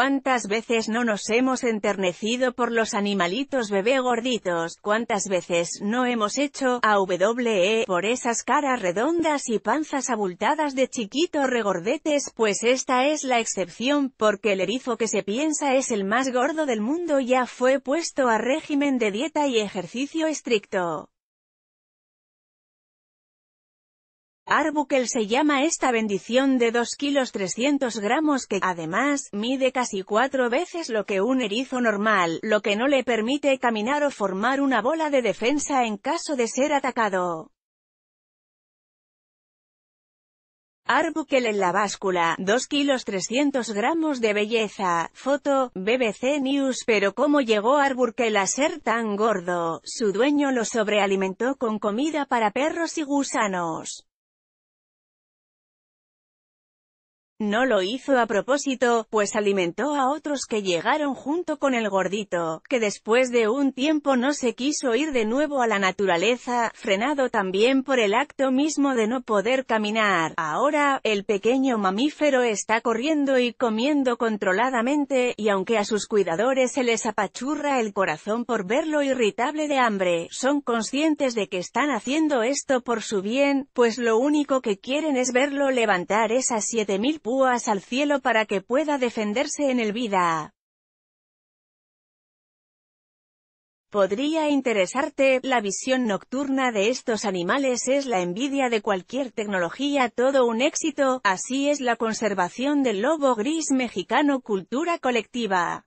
¿Cuántas veces no nos hemos enternecido por los animalitos bebé gorditos? ¿Cuántas veces no hemos hecho AWE por esas caras redondas y panzas abultadas de chiquitos regordetes? Pues esta es la excepción, porque el erizo que se piensa es el más gordo del mundo ya fue puesto a régimen de dieta y ejercicio estricto. Arbuckle se llama esta bendición de 2 kilos 300 gramos que, además, mide casi cuatro veces lo que un erizo normal, lo que no le permite caminar o formar una bola de defensa en caso de ser atacado. Arbuckle en la báscula, 2 kilos 300 gramos de belleza, foto, BBC News Pero cómo llegó Arbuckle a ser tan gordo, su dueño lo sobrealimentó con comida para perros y gusanos. No lo hizo a propósito, pues alimentó a otros que llegaron junto con el gordito, que después de un tiempo no se quiso ir de nuevo a la naturaleza, frenado también por el acto mismo de no poder caminar. Ahora, el pequeño mamífero está corriendo y comiendo controladamente, y aunque a sus cuidadores se les apachurra el corazón por verlo irritable de hambre, son conscientes de que están haciendo esto por su bien, pues lo único que quieren es verlo levantar esas 7000 al cielo para que pueda defenderse en el vida. Podría interesarte, la visión nocturna de estos animales es la envidia de cualquier tecnología todo un éxito, así es la conservación del lobo gris mexicano cultura colectiva.